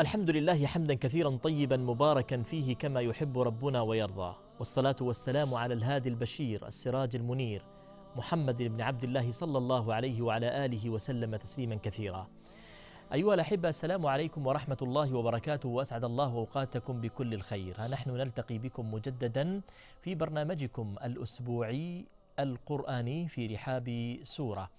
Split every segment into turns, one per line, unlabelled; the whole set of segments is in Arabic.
الحمد لله حمدا كثيرا طيبا مباركا فيه كما يحب ربنا ويرضى والصلاة والسلام على الهادي البشير السراج المنير محمد بن عبد الله صلى الله عليه وعلى آله وسلم تسليما كثيرا أيها الأحبة السلام عليكم ورحمة الله وبركاته وأسعد الله أوقاتكم بكل الخير ها نحن نلتقي بكم مجددا في برنامجكم الأسبوعي القرآني في رحاب سورة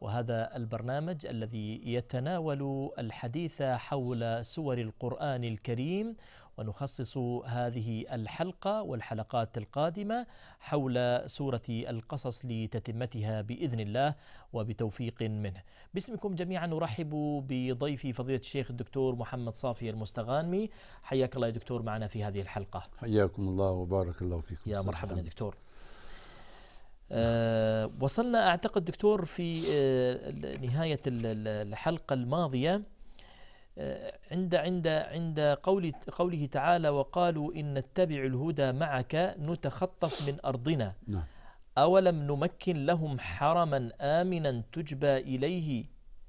وهذا البرنامج الذي يتناول الحديث حول سور القرآن الكريم ونخصص هذه الحلقة والحلقات القادمة حول سورة القصص لتتمتها بإذن الله وبتوفيق منه باسمكم جميعا أرحب بضيفي فضيلة الشيخ الدكتور محمد صافي المستغانمي حياك الله يا دكتور معنا في هذه الحلقة
حياكم الله وبارك الله فيكم يا مرحبا يا دكتور
آه، وصلنا اعتقد دكتور في آه، نهايه الحلقه الماضيه آه، عند عند عند قول قوله تعالى وقالوا ان نتبع الهدى معك نتخطف من ارضنا نعم. اولم نمكن لهم حرما امنا تجبى اليه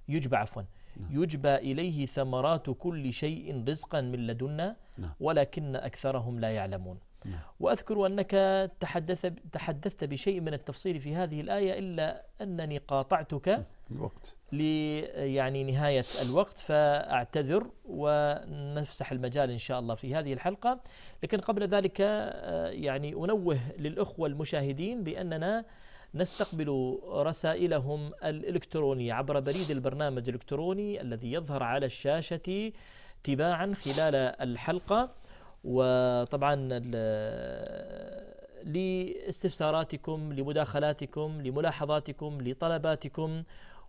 يجبى عفوا نعم. يجبى اليه ثمرات كل شيء رزقا من لدنا نعم. ولكن اكثرهم لا يعلمون نعم. وأذكر أنك تحدث تحدثت بشيء من التفصيل في هذه الآية إلا أنني قاطعتك نعم، الوقت يعني نهاية الوقت فأعتذر ونفسح المجال إن شاء الله في هذه الحلقة لكن قبل ذلك آه، يعني أنوه للإخوة المشاهدين بأننا نستقبل رسائلهم الإلكترونية عبر بريد البرنامج الإلكتروني الذي يظهر على الشاشة تباعا خلال الحلقة وطبعا لاستفساراتكم لمداخلاتكم لملاحظاتكم لطلباتكم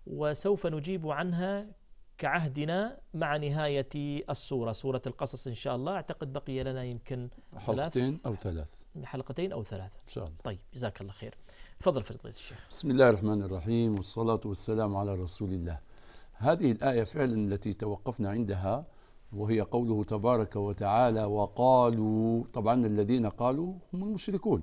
وسوف نجيب عنها كعهدنا مع نهاية الصورة سورة القصص إن شاء الله أعتقد بقي لنا يمكن حلقتين أو ثلاث حلقتين أو ثلاثة إن شاء الله طيب جزاك الله خير تفضل فضيلة
الشيخ بسم الله الرحمن الرحيم والصلاة والسلام على رسول الله هذه الآية فعلا التي توقفنا عندها وهي قوله تبارك وتعالى وقالوا طبعا الذين قالوا هم المشركون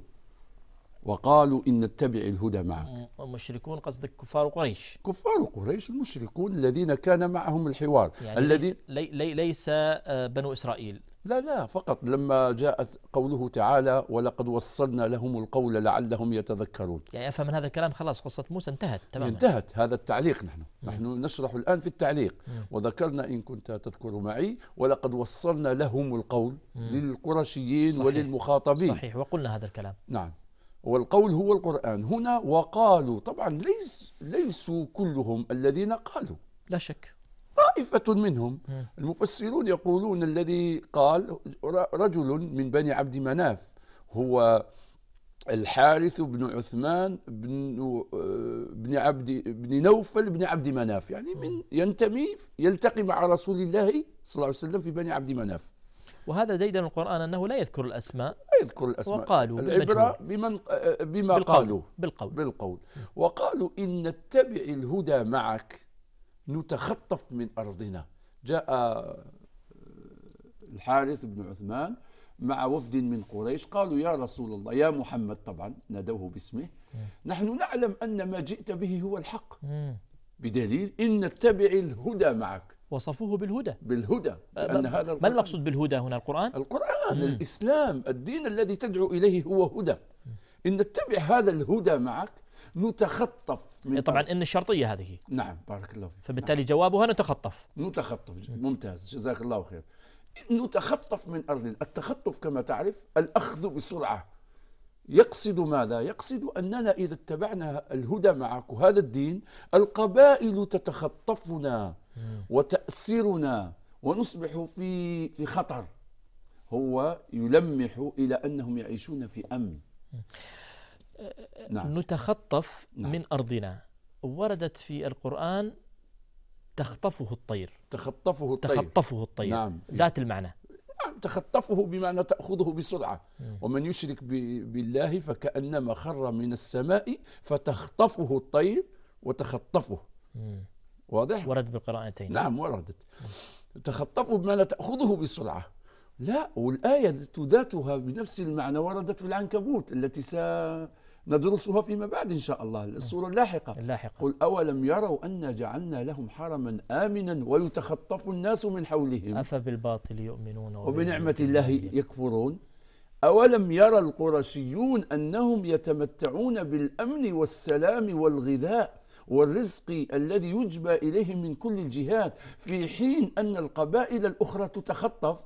وقالوا إن نتبع الهدى معك المشركون قصدك كفار قريش كفار قريش المشركون الذين كان معهم الحوار يعني الذي ليس,
لي ليس آه، بنو إسرائيل
لا لا فقط لما جاءت قوله تعالى ولقد وصلنا لهم القول لعلهم يتذكرون
يعني افهم من هذا الكلام خلاص قصه موسى انتهت تماما انتهت
هذا التعليق نحن مم. نحن نشرح الان في التعليق مم. وذكرنا ان كنت تذكر معي ولقد وصلنا لهم القول مم. للقرشيين صحيح. وللمخاطبين صحيح
وقلنا هذا الكلام
نعم والقول هو القران هنا وقالوا طبعا ليس ليسوا كلهم الذين قالوا لا شك طائفة منهم المفسرون يقولون الذي قال رجل من بني عبد مناف هو الحارث بن عثمان بن آه، بن عبد بن نوفل بن عبد مناف يعني من ينتمي يلتقي مع رسول الله صلى الله عليه وسلم في بني عبد مناف
وهذا ديدن القرآن أنه لا يذكر الأسماء لا يذكر الأسماء وقالوا العبرة
بمن آه، بما بالقول قالوا بالقول بالقول وقالوا إن نتبع الهدى معك نتخطف من أرضنا جاء آه، الحارث بن عثمان مع وفد من قريش قالوا يا رسول الله يا محمد طبعا نادوه باسمه نحن نعلم أن ما جئت به هو الحق بدليل إن نتبع الهدى معك وصفوه بالهدى بالهدى أه، أه، لأن هذا ما المقصود بالهدى هنا القرآن؟ القرآن الإسلام الدين الذي تدعو إليه هو هدى إن نتبع هذا الهدى معك نتخطف من طبعا ان الشرطيه هذه نعم بارك الله فيك فبالتالي نعم. جوابها نتخطف نتخطف ممتاز جزاك الله خير نتخطف من ارضنا التخطف كما تعرف الاخذ بسرعه يقصد ماذا؟ يقصد أننا إذا اتبعنا الهدى معك وهذا الدين القبائل تتخطفنا وتأسرنا ونصبح في في خطر هو يلمح إلى أنهم يعيشون في أمن نعم. نتخطف
نعم. من أرضنا وردت في القرآن تخطفه الطير
تخطفه الطير تخطفه الطير نعم ذات المعنى نعم تخطفه بمعنى تأخذه بسرعة مم. ومن يشرك بالله فكأنما خر من السماء فتخطفه الطير وتخطفه مم. واضح؟ ورد بالقراءتين نعم وردت تخطفه بمعنى تأخذه بسرعة لا والآية ذاتها بنفس المعنى وردت في العنكبوت التي سا ندرسها فيما بعد إن شاء الله الصورة اللاحقة اللاحقة قل أولم يروا أن جعلنا لهم حرما آمنا ويتخطف الناس من حولهم أفبالباطل يؤمنون وبنعمة الله يكفرون أولم يرى القرشيون أنهم يتمتعون بالأمن والسلام والغذاء والرزق الذي يجبى إليهم من كل الجهات في حين أن القبائل الأخرى تتخطف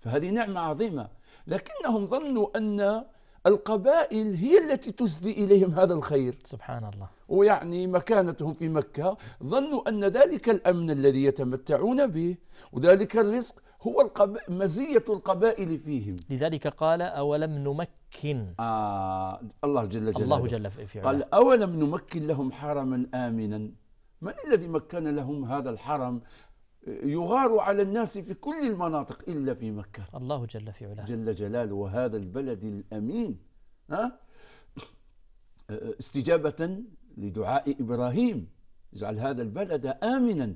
فهذه نعمة عظيمة لكنهم ظنوا أن القبائل هي التي تسدي إليهم هذا الخير سبحان الله ويعني مكانتهم في مكة ظنوا أن ذلك الأمن الذي يتمتعون به وذلك الرزق هو القب... مزية القبائل فيهم
لذلك قال أولم نمكن آه الله جل جلاله الله جل في قال
أولم نمكن لهم حرما آمنا من الذي مكن لهم هذا الحرم يغار على الناس في كل المناطق إلا في مكة الله جل في علاه جل جلاله وهذا البلد الأمين ها؟ استجابة لدعاء إبراهيم اجعل هذا البلد آمنا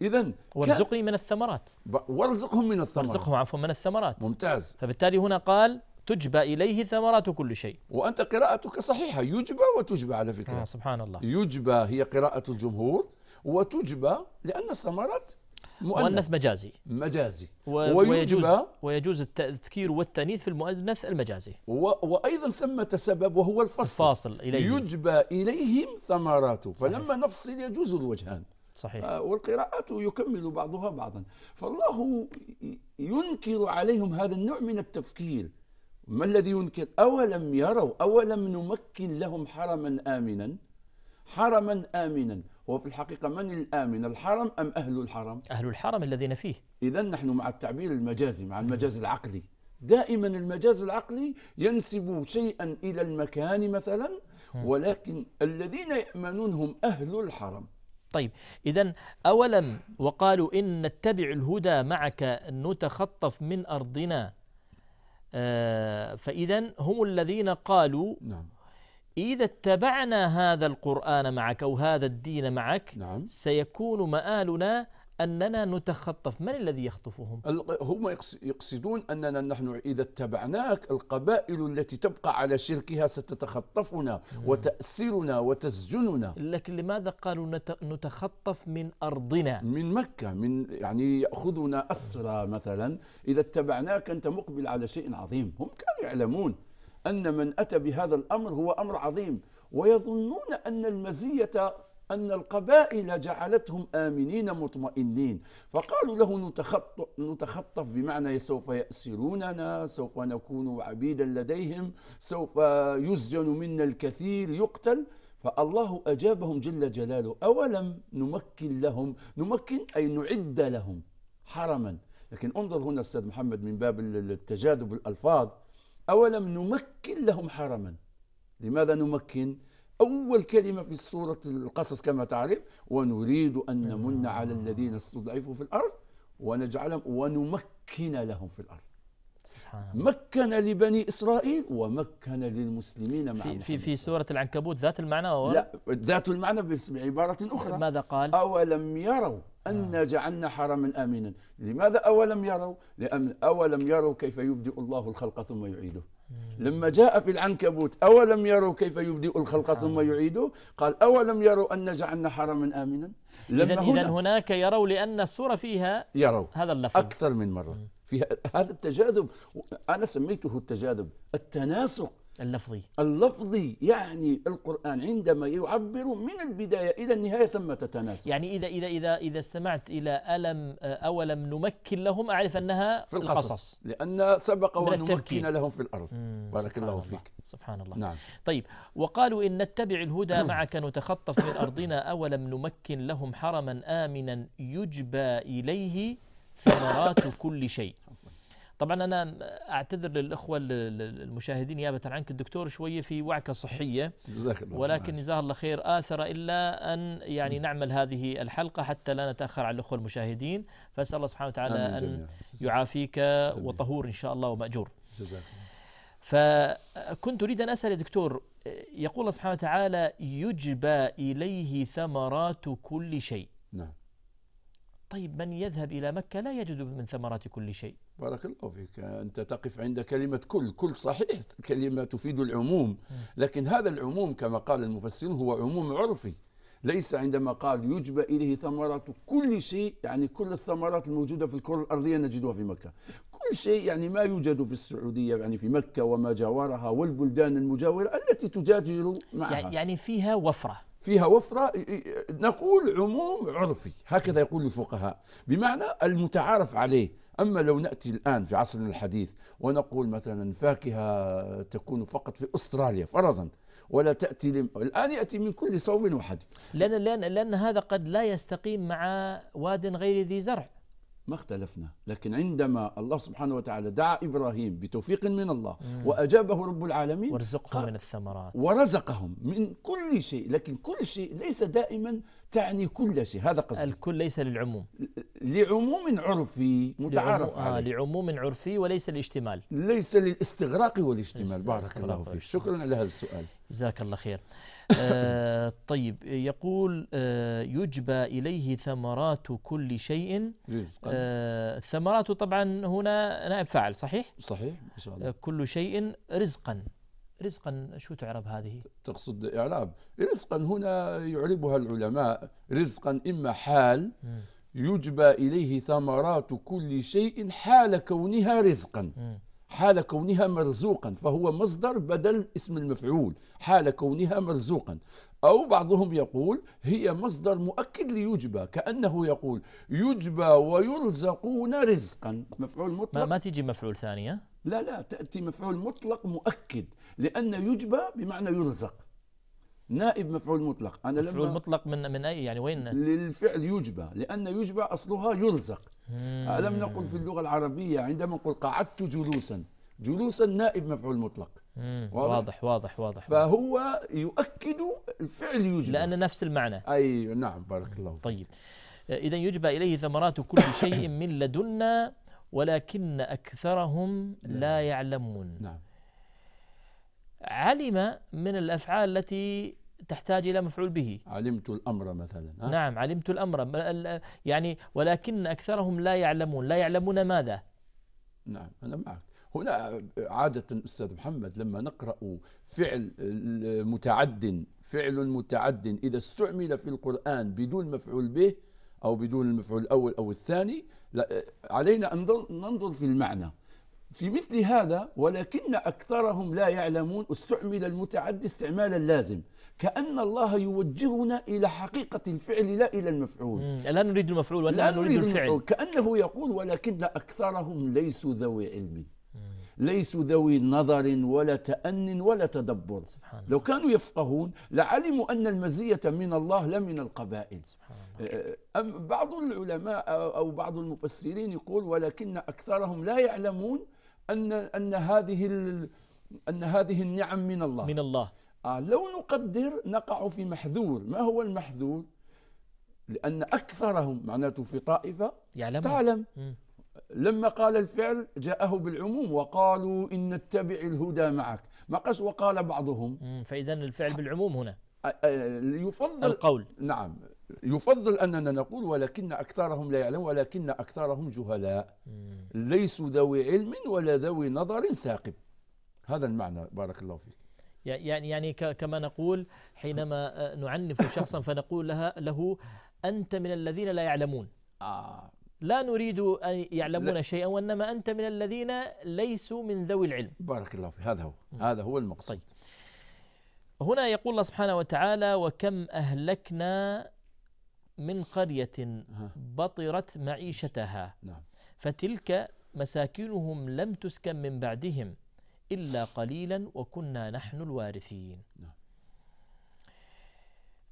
إذا وارزقني من الثمرات وارزقهم من الثمرات وارزقهم عفوا من الثمرات ممتاز فبالتالي هنا قال تجبى إليه ثمرات كل شيء وأنت قراءتك صحيحة يجبى وتجبى على فكرة آه سبحان الله يجبى هي قراءة الجمهور وتجبى لأن الثمرات مؤنث مجازي مجازي ويجوز
ويجوز التذكير والتأنيث
في المؤنث المجازي وأيضا ثمة سبب وهو الفصل الفاصل إليه يجبى إليهم ثمراته فلما نفصل يجوز الوجهان صحيح آه والقراءات يكمل بعضها بعضا فالله ينكر عليهم هذا النوع من التفكير ما الذي ينكر أولم يروا أولم نمكن لهم حرما آمنا حرما آمنا وفي الحقيقة من الآمن الحرم أم أهل الحرم؟ أهل الحرم الذين فيه إذا نحن مع التعبير المجازي مع المجاز العقلي دائما المجاز العقلي ينسب شيئا إلى المكان مثلا ولكن الذين يأمنون هم أهل الحرم طيب إذا أولم وقالوا
إن نتبع الهدى معك نتخطف من أرضنا آه، فإذا هم الذين قالوا نعم إذا اتبعنا هذا القرآن معك أو هذا الدين معك نعم. سيكون مآلنا أننا نتخطف من الذي يخطفهم؟
هم يقصدون أننا نحن إذا اتبعناك القبائل التي تبقى على شركها ستتخطفنا وتأسرنا وتسجننا لكن لماذا قالوا نتخطف من أرضنا؟ من مكة من يعني يأخذنا أسرى مثلا إذا اتبعناك أنت مقبل على شيء عظيم هم كانوا يعلمون أن من أتى بهذا الأمر هو أمر عظيم ويظنون أن المزية أن القبائل جعلتهم آمنين مطمئنين فقالوا له نتخطف, نتخطف بمعنى سوف يأسروننا سوف نكون عبيدا لديهم سوف يسجن منا الكثير يقتل فالله أجابهم جل جلاله أولم نمكن لهم نمكن أي نعد لهم حرما لكن انظر هنا أستاذ محمد من باب التجاذب الألفاظ أولم نمكن لهم حرما لماذا نمكن أول كلمة في سورة القصص كما تعرف ونريد أن أيوة. نمن على الذين استضعفوا في الأرض ونجعلهم ونمكن لهم في الأرض سبحان الله. مكن لبني اسرائيل ومكن للمسلمين مع في في,
في سوره العنكبوت ذات المعنى لا
ذات المعنى بعباره اخرى ماذا قال؟ اولم يروا أن نعم. جعلنا حرما آمنا لماذا أولم يروا لأن أولم يروا كيف يبدئ الله الخلق ثم يعيده لما جاء في العنكبوت أولم يروا كيف يبدئ الخلق نعم. ثم يعيده قال أولم يروا أن جعلنا حرما آمنا إذا هنا هناك يروا لأن السورة فيها يروا هذا اللفظ أكثر من مرة فيها هذا التجاذب أنا سميته التجاذب التناسق اللفظي اللفظي يعني القرآن عندما يعبر من البداية إلى النهاية ثم تتناسب
يعني إذا إذا إذا إذا استمعت إلى ألم آه، أولم نمكن لهم أعرف أنها في القصص, القصص لأن سبق نمكن لهم
في الأرض بارك الله فيك سبحان الله نعم
طيب وقالوا إن نتبع الهدى معك نتخطف من أرضنا أولم نمكن لهم حرما آمنا يجبى إليه ثمرات كل شيء طبعا انا اعتذر للاخوه المشاهدين نيابه عنك الدكتور شويه في وعكه صحيه جزاك الله ولكن نعم. جزاه الله خير اثر الا ان يعني نعمل هذه الحلقه حتى لا نتاخر على الاخوه المشاهدين فاسال الله سبحانه وتعالى ان يعافيك وطهور ان شاء الله وماجور جزاك الله فكنت اريد ان اسال يا دكتور يقول الله سبحانه وتعالى يجبى اليه ثمرات كل شيء نعم طيب من يذهب إلى مكة لا يجد من ثمرات كل شيء
بارك الله فيك أنت تقف عند كلمة كل كل صحيح كلمة تفيد العموم لكن هذا العموم كما قال المفسرون هو عموم عرفي ليس عندما قال يجبى إليه ثمرات كل شيء يعني كل الثمرات الموجودة في الكرة الأرضية نجدها في مكة كل شيء يعني ما يوجد في السعودية يعني في مكة وما جاورها والبلدان المجاورة التي تجادل يعني معها يعني فيها وفرة فيها وفرة نقول عموم عرفي هكذا يقول الفقهاء بمعنى المتعارف عليه أما لو نأتي الآن في عصرنا الحديث ونقول مثلا فاكهة تكون فقط في أستراليا فرضا ولا تأتي لم... الآن يأتي من كل صوب وحد
لأن, لأن, لأن هذا قد لا يستقيم مع واد غير ذي
زرع ما اختلفنا لكن عندما الله سبحانه وتعالى دعا إبراهيم بتوفيق من الله وأجابه رب العالمين ورزقهم من الثمرات ورزقهم من كل شيء لكن كل شيء ليس دائما تعني كل شيء هذا قصدي الكل ليس للعموم لعموم عرفي متعارف لعموم آه، عليه
آه لعموم عرفي وليس الاجتمال
ليس للاستغراق والاجتمال بارك الله فيك شكرا على هذا السؤال جزاك الله خير
آه، طيب يقول آه، يجبى إليه ثمرات كل شيء رزقا آه، ثمرات طبعا هنا نائب فاعل صحيح؟
صحيح شاء الله
كل شيء رزقا رزقا شو تعرب هذه؟
تقصد إعراب رزقا هنا يعربها العلماء رزقا إما حال يجبى إليه ثمرات كل شيء حال كونها رزقا حال كونها مرزوقا فهو مصدر بدل اسم المفعول حال كونها مرزوقا أو بعضهم يقول هي مصدر مؤكد ليجبى كأنه يقول يجبى ويرزقون رزقا مفعول مطلق ما, ما تيجي مفعول ثانية لا لا تأتي مفعول مطلق مؤكد لأن يجبى بمعنى يرزق نائب مفعول مطلق انا مفعول لما
مطلق من من اي يعني وين
للفعل يجبى لان يجبى اصلها يلزق الم نقل في اللغه العربيه عندما نقول قعدت جلوسا جلوسا نائب مفعول مطلق
واضح واضح واضح واضح
فهو يؤكد
الفعل يجبى لان نفس المعنى اي أيوة، نعم بارك الله فيك طيب آه، اذا يجبى اليه ثمرات كل شيء من لدنا ولكن اكثرهم لا, نعم. لا يعلمون نعم علم من الافعال التي تحتاج الى مفعول به علمت الامر مثلا ها؟ نعم علمت الامر يعني ولكن اكثرهم لا يعلمون لا يعلمون ماذا
نعم انا معك هنا عادة أستاذ محمد لما نقرأ فعل متعد فعل متعد إذا استعمل في القرآن بدون مفعول به أو بدون المفعول الأول أو الثاني علينا أن ننظر في المعنى في مثل هذا ولكن أكثرهم لا يعلمون استعمل المتعدي استعمالا لازم كأن الله يوجهنا إلى حقيقة الفعل لا إلى المفعول لا نريد المفعول ولا لا نريد, نريد الفعل المفعول. كأنه يقول ولكن أكثرهم ليسوا ذوي علم ليسوا ذوي نظر ولا تأن ولا تدبر سبحان لو كانوا يفقهون لعلموا أن المزية من الله لا من القبائل سبحان أه، أه، أم بعض العلماء أو بعض المفسرين يقول ولكن أكثرهم لا يعلمون ان ان هذه ان هذه النعم من الله من الله آه لو نقدر نقع في محذور ما هو المحذور لأن أكثرهم معناته في طائفة يعلم تعلم لما قال الفعل جاءه بالعموم وقالوا إن نتبع الهدى معك ما قص وقال بعضهم فإذا الفعل بالعموم هنا آه، آه، يفضل القول نعم يفضل أننا نقول ولكن أكثرهم لا يعلمون ولكن أكثرهم جهلاء ليسوا ذوي علم ولا ذوي نظر ثاقب هذا المعنى بارك الله فيك
يعني يعني كما نقول حينما آه، نعنف شخصا فنقول لها له أنت من الذين لا يعلمون آه لا نريد أن يعلمون شيئا وإنما أنت من الذين ليسوا من ذوي العلم بارك الله فيك هذا هو هذا هو المقصد طيب هنا يقول الله سبحانه وتعالى وكم أهلكنا من قرية بطرت معيشتها نعم. فتلك مساكنهم لم تسكن من بعدهم إلا قليلا وكنا نحن الوارثين نعم.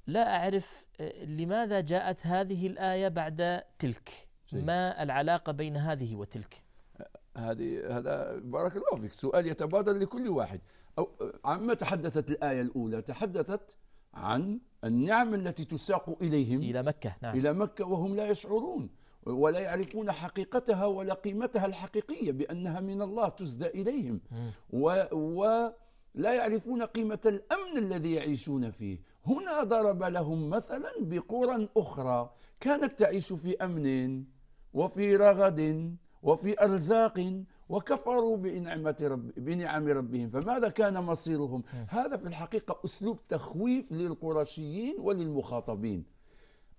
لا أعرف آه، لماذا جاءت هذه الآية بعد تلك ما العلاقة بين هذه وتلك
هذه هذا بارك الله فيك سؤال يتبادر لكل واحد أو آه، عما تحدثت الآية الأولى تحدثت عن النعم التي تساق إليهم إلى مكة نعم. إلى مكة وهم لا يشعرون ولا يعرفون حقيقتها ولا قيمتها الحقيقية بأنها من الله تسدى إليهم و, و لا يعرفون قيمة الأمن الذي يعيشون فيه هنا ضرب لهم مثلا بقرى أخرى كانت تعيش في أمن وفي رغد وفي أرزاق وكفروا بنعمة رب بنعم ربهم فماذا كان مصيرهم هذا في الحقيقة أسلوب تخويف للقرشيين وللمخاطبين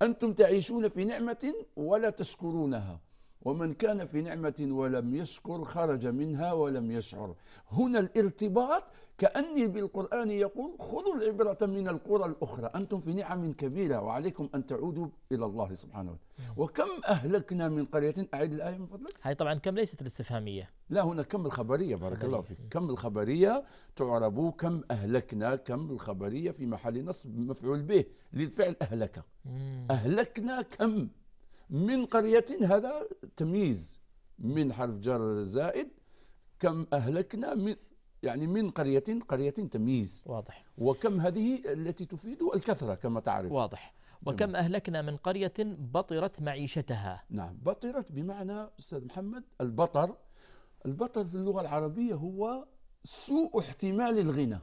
أنتم تعيشون في نعمة ولا تشكرونها ومن كان في نعمة ولم يشكر خرج منها ولم يشعر هنا الارتباط كأني بالقرآن يقول خذوا العبرة من القرى الأخرى أنتم في نعم كبيرة وعليكم أن تعودوا إلى الله سبحانه وتعالى نعم. وكم أهلكنا من قرية أعيد الآية من فضلك هاي طبعا كم ليست الاستفهامية لا هنا كم الخبرية بارك الله فيك ايه. كم الخبرية تعرب كم أهلكنا كم الخبرية في محل نصب مفعول به للفعل أهلك أهلكنا كم من قرية هذا تمييز من حرف جر زائد كم أهلكنا من يعني من قرية قرية تمييز واضح وكم هذه التي تفيد الكثرة كما تعرف واضح وكم تمام.
أهلكنا من قرية بطرت معيشتها
نعم بطرت بمعنى أستاذ محمد البطر البطر في اللغة العربية هو سوء احتمال الغنى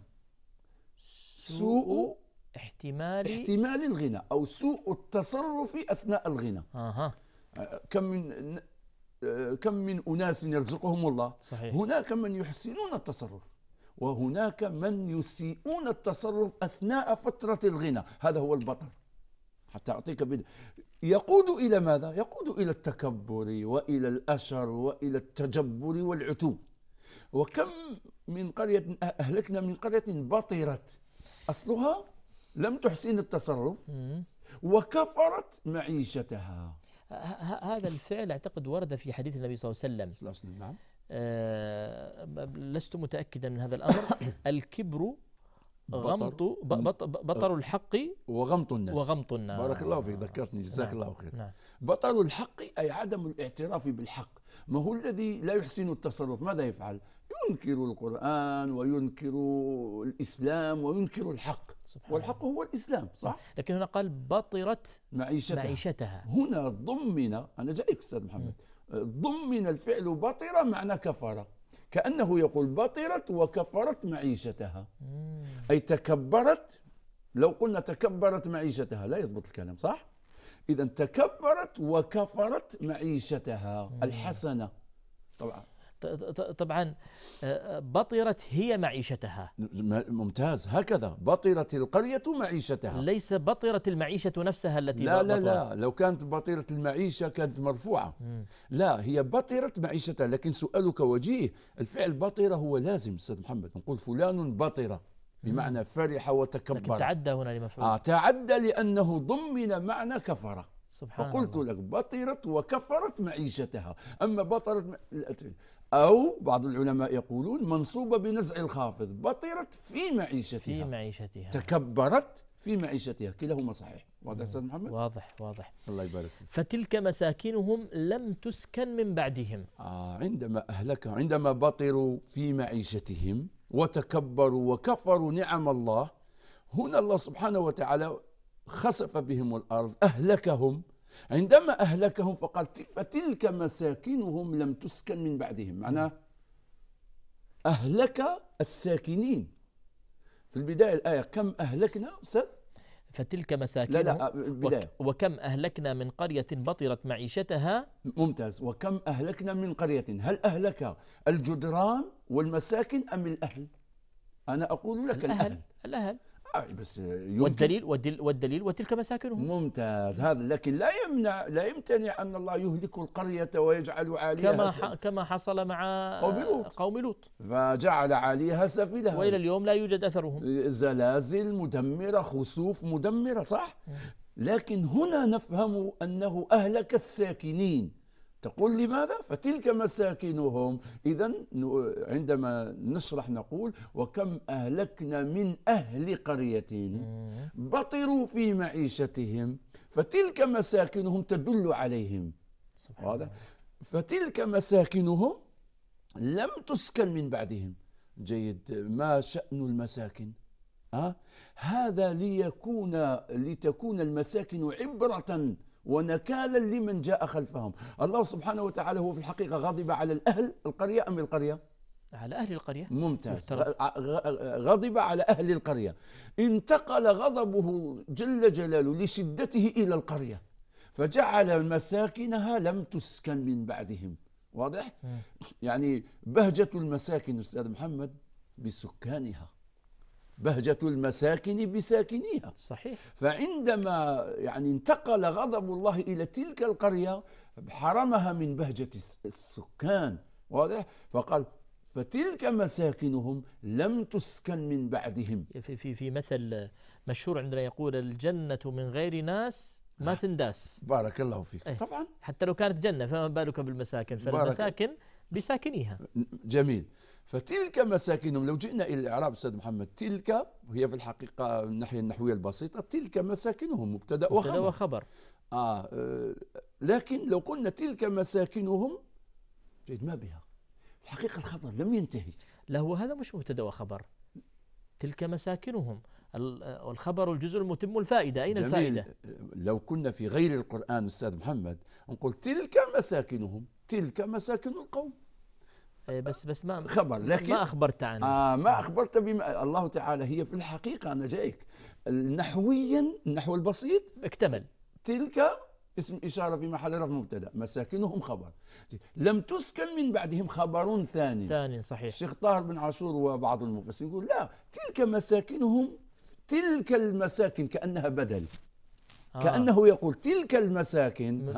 سوء احتمال احتمال الغنى أو سوء التصرف أثناء الغنى أه. كم من كم من أناس يرزقهم الله صحيح. هناك من يحسنون التصرف وهناك من يسيئون التصرف أثناء فترة الغنى هذا هو البطر حتى أعطيك بدا. يقود إلى ماذا؟ يقود إلى التكبر وإلى الأشر وإلى التجبر والعتو وكم من قرية أهلكنا من قرية بطرت أصلها لم تحسن التصرف وكفرت معيشتها هذا
الفعل اعتقد ورد في حديث النبي صلى الله عليه وسلم نعم آه، لست متاكدا من هذا الامر الكبر
غمط بطر, بطر أه. الحق وغمط الناس وغمط الناس بارك الله فيك ذكرتني جزاك نعم الله خير نعم بطر الحق اي عدم الاعتراف بالحق ما هو الذي لا يحسن التصرف ماذا يفعل؟ ينكر القرآن وينكر الإسلام وينكر الحق سبحان والحق هو الإسلام صح؟ لكن هنا قال بطرت معيشتها, معيشتها. هنا ضمن أنا جايك أستاذ محمد أه، ضمن الفعل بطر معنى كفر كأنه يقول بطرت وكفرت معيشتها مم. أي تكبرت لو قلنا تكبرت معيشتها لا يضبط الكلام صح؟ إذا تكبرت وكفرت معيشتها مم. الحسنة طبعا
طبعا آه، آه، بطرت هي معيشتها
ممتاز هكذا بطرت القرية معيشتها
ليس بطرت المعيشة نفسها التي لا لا لا
لو كانت بطرت المعيشة كانت مرفوعة مم. لا هي بطرت معيشتها لكن سؤالك وجيه الفعل بطرة هو لازم أستاذ محمد نقول فلان بطرة بمعنى فرح وتكبر لكن تعدى هنا لمفعول آه تعدى لأنه ضمن معنى كفر سبحان فقلت الله. لك بطرت وكفرت معيشتها أما بطرت أو بعض العلماء يقولون منصوبة بنزع الخافض بطرت في معيشتها في معيشتها تكبرت في معيشتها كلاهما صحيح واضح أستاذ محمد؟ واضح واضح الله يبارك فيك فتلك مساكنهم لم تسكن من بعدهم آه عندما أهلكهم عندما بطروا في معيشتهم وتكبروا وكفروا نعم الله هنا الله سبحانه وتعالى خسف بهم الأرض أهلكهم عندما أهلكهم فقال فتلك مساكنهم لم تسكن من بعدهم معناه أهلك الساكنين في البداية الآية كم أهلكنا أستاذ؟ فتلك مساكنهم لا لا آه، البداية
وكم أهلكنا من قرية بطرت معيشتها
ممتاز وكم أهلكنا من قرية هل أهلك الجدران والمساكن أم الأهل؟ أنا أقول لك الأهل الأهل, الأهل بس والدليل والدليل, والدليل وتلك مساكنهم ممتاز هذا لكن لا يمنع لا يمتنع ان الله يهلك القريه ويجعل عاليها كما سفل.
كما حصل مع قوم
لوط قوم لوط فجعل عاليها سفلها والى اليوم لا يوجد اثرهم زلازل مدمره خسوف مدمره صح لكن هنا نفهم انه اهلك الساكنين تقول لماذا؟ فتلك مساكنهم إذا عندما نشرح نقول وكم أهلكنا من أهل قرية بطروا في معيشتهم فتلك مساكنهم تدل عليهم هذا فتلك مساكنهم لم تسكن من بعدهم جيد ما شأن المساكن أه؟ هذا ليكون لتكون المساكن عبرة ونكالا لمن جاء خلفهم الله سبحانه وتعالى هو في الحقيقة غضب على الأهل القرية أم القرية على أهل القرية ممتاز مفترض. غضب على أهل القرية انتقل غضبه جل جلاله لشدته إلى القرية فجعل مساكنها لم تسكن من بعدهم واضح؟ يعني بهجة المساكن أستاذ محمد بسكانها بهجة المساكن بساكنيها صحيح فعندما يعني انتقل غضب الله إلى تلك القرية حرمها من بهجة السكان واضح فقال فتلك مساكنهم لم تسكن من بعدهم
في في في مثل مشهور عندنا يقول الجنة من غير ناس ما نعم. تنداس بارك الله فيك أيه طبعا حتى لو كانت جنة
فما بالك بالمساكن فالمساكن بساكنيها جميل فتلك مساكنهم لو جئنا الى الاعراب استاذ محمد تلك وهي في الحقيقه من الناحيه النحويه البسيطه تلك مساكنهم مبتدا وخبر مبتدا وخبر آه, آه لكن لو قلنا تلك مساكنهم جيد ما بها الحقيقه الخبر لم ينتهي لا هو
هذا مش مبتدا وخبر تلك مساكنهم آه، الخبر الجزء المتم الفائدة أين جميل. الفائدة
آه، لو كنا في غير القرآن أستاذ محمد نقول تلك مساكنهم تلك مساكن القوم آه، بس بس ما خبر لكن ما اخبرت عنه آه ما اخبرت بما الله تعالى هي في الحقيقه انا جايك نحويا النحو البسيط اكتمل تلك اسم إشارة في محل رفع مبتدأ مساكنهم خبر لم تسكن من بعدهم خبر ثاني ثاني صحيح الشيخ طاهر بن عاشور وبعض المفسرين يقول لا تلك مساكنهم تلك المساكن كأنها بدل آه. كانه يقول تلك المساكن من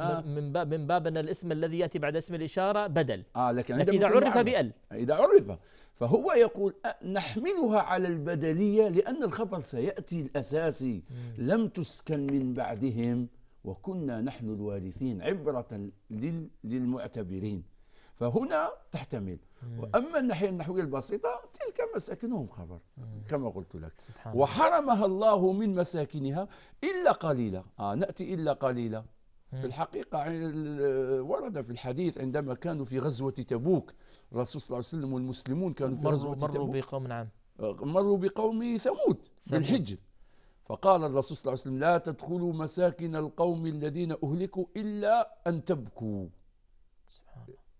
باب من باب ان الاسم الذي ياتي بعد اسم الاشاره بدل
اه لكن, لكن اذا عرف بال اذا عرف فهو يقول نحملها على البدليه لان الخبر سياتي الاساسي لم تسكن من بعدهم وكنا نحن الوارثين عبره للمعتبرين فهنا تحتمل واما الناحيه النحويه البسيطه تلك مساكنهم خبر كما قلت لك سبحان وحرمها الله من مساكنها الا قليلا آه ناتي الا قليلا في الحقيقه ورد في الحديث عندما كانوا في غزوه تبوك الرسول صلى الله عليه وسلم والمسلمون كانوا في مروا غزوه مروا تبوك مروا بقوم نعم آه، مروا بقوم ثمود الحج فقال الرسول صلى الله عليه وسلم لا تدخلوا مساكن القوم الذين أهلكوا إلا أن تبكوا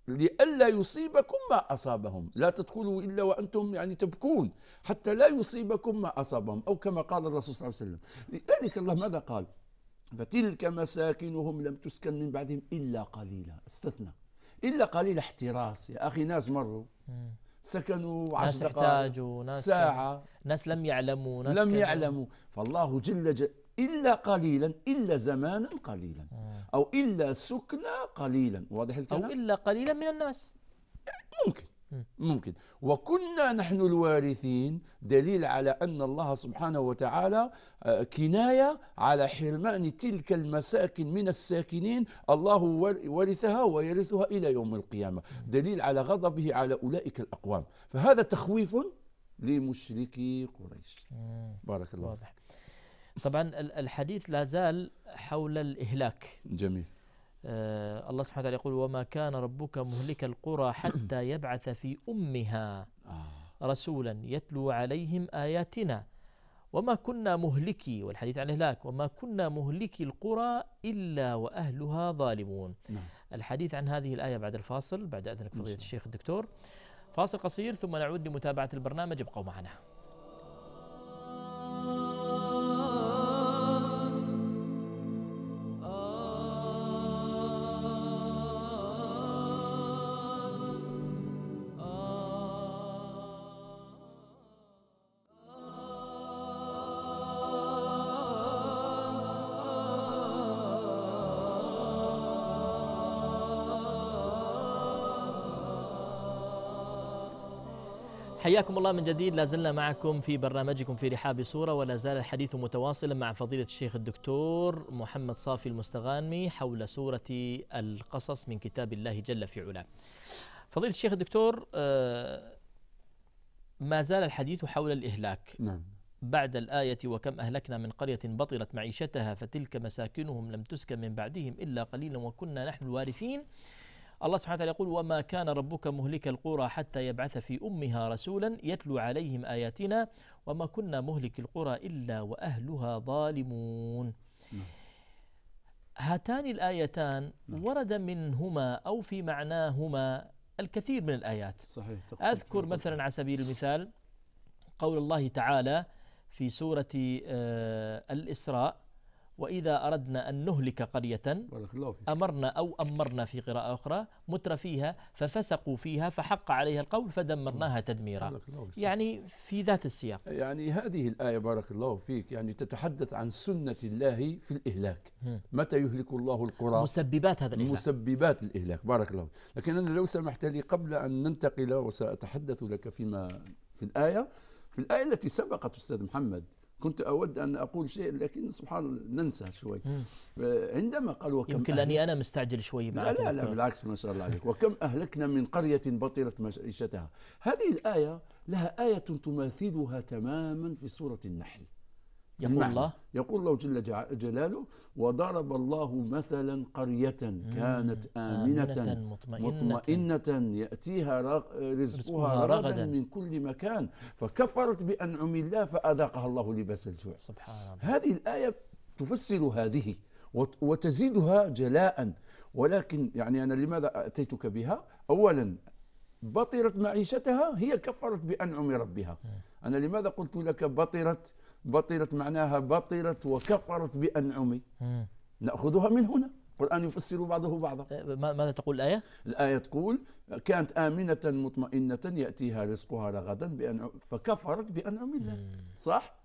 لئلا يصيبكم ما أصابهم لا تدخلوا إلا وأنتم يعني تبكون حتى لا يصيبكم ما أصابهم أو كما قال الرسول صلى الله عليه وسلم لذلك الله ماذا قال فتلك مساكنهم لم تسكن من بعدهم إلا قليلا استثنى إلا قليلا احتراس يا أخي ناس مروا سكنوا عشر ناس دقائق ساعة
ناس لم يعلموا ناس لم يعلموا
فالله جل, جل إلا قليلا إلا زمانا قليلا آه. أو إلا سكنا قليلا واضح الكلام أو إلا
قليلا من الناس
ممكن ممكن وكنا نحن الوارثين دليل على أن الله سبحانه وتعالى آه، كناية على حرمان تلك المساكن من الساكنين الله ورثها ويرثها إلى يوم القيامة دليل على غضبه على أولئك الأقوام فهذا تخويف لمشركي قريش بارك الله فيك طبعا
الحديث لا زال حول الإهلاك جميل آه الله سبحانه وتعالى يقول وما كان ربك مهلك القرى حتى يبعث في أمها آه. رسولا يتلو عليهم آياتنا وما كنا مهلكي والحديث عن الإهلاك وما كنا مهلكي القرى إلا وأهلها ظالمون نعم. الحديث عن هذه الآية بعد الفاصل بعد أذنك فضيلة الشيخ الدكتور فاصل قصير ثم نعود لمتابعة البرنامج ابقوا معنا حياكم الله من جديد لا زلنا معكم في برنامجكم في رحاب صورة ولا زال الحديث متواصلا مع فضيلة الشيخ الدكتور محمد صافي المستغانمي حول سورة القصص من كتاب الله جل في علاه فضيلة الشيخ الدكتور آه، ما زال الحديث حول الإهلاك نعم. بعد الآية وكم أهلكنا من قرية بطلت معيشتها فتلك مساكنهم لم تسكن من بعدهم إلا قليلا وكنا نحن الوارثين الله سبحانه وتعالى يقول وما كان ربك مهلك القرى حتى يبعث في أمها رسولا يتلو عليهم آياتنا وما كنا مهلك القرى إلا وأهلها ظالمون نعم. هاتان الآيتان نعم. ورد منهما أو في معناهما الكثير من الآيات صحيح أذكر مثلا على سبيل المثال قول الله تعالى في سورة آه الإسراء وإذا أردنا أن نهلك قرية أمرنا أو أمرنا في قراءة أخرى متر فيها ففسقوا فيها فحق عليها القول فدمرناها تدميرا يعني
في ذات السياق يعني هذه الآية بارك الله فيك يعني تتحدث عن سنة الله في الإهلاك متى يهلك الله القرى مسببات هذا الإهلاك مسببات الإهلاك بارك الله لكن أنا لو سمحت لي قبل أن ننتقل وسأتحدث لك فيما في الآية في الآية التي سبقت أستاذ محمد كنت أود أن أقول شيء لكن سبحان الله ننسى شوي آه، عندما قال وكم يمكن لأني
أنا مستعجل شوي معك لا لا, لا
بالعكس ما شاء الله عليك وكم أهلكنا من قرية بطرت معيشتها هذه الآية لها آية تماثلها تماما في سورة النحل يقول نعم. الله يقول الله جل جلاله وضرب الله مثلا قرية كانت آمنة, آمنة مطمئنة, مطمئنة يأتيها رزقها, رغدا, رغدا من كل مكان فكفرت بأنعم الله فأذاقها الله لباس الجوع سبحان هذه الآية تفسر هذه وتزيدها جلاء ولكن يعني أنا لماذا أتيتك بها أولا بطرت معيشتها هي كفرت بأنعم ربها أنا لماذا قلت لك بطرت بطلت معناها بطلت وكفرت بأنعمي نأخذها من هنا القرآن يفسر بعضه بعضا إيه، ماذا تقول الآية؟ الآية تقول كانت آمنة مطمئنة يأتيها رزقها رغدا بأن فكفرت بأنعم الله صح؟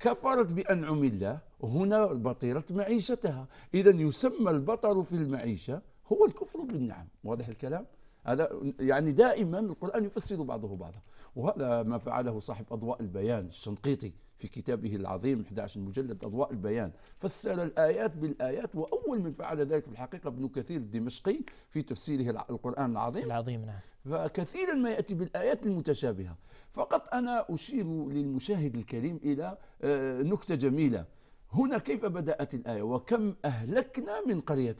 كفرت بأنعم الله هنا بطرت معيشتها إذا يسمى البطر في المعيشة هو الكفر بالنعم واضح الكلام؟ هذا يعني دائما القرآن يفسر بعضه بعضا وهذا ما فعله صاحب أضواء البيان الشنقيطي في كتابه العظيم 11 مجلد أضواء البيان فسر الآيات بالآيات وأول من فعل ذلك في الحقيقة ابن كثير الدمشقي في تفسيره القرآن العظيم العظيم نعم فكثيرا ما يأتي بالآيات المتشابهة فقط أنا أشير للمشاهد الكريم إلى آه، نكتة جميلة هنا كيف بدأت الآية وكم أهلكنا من قرية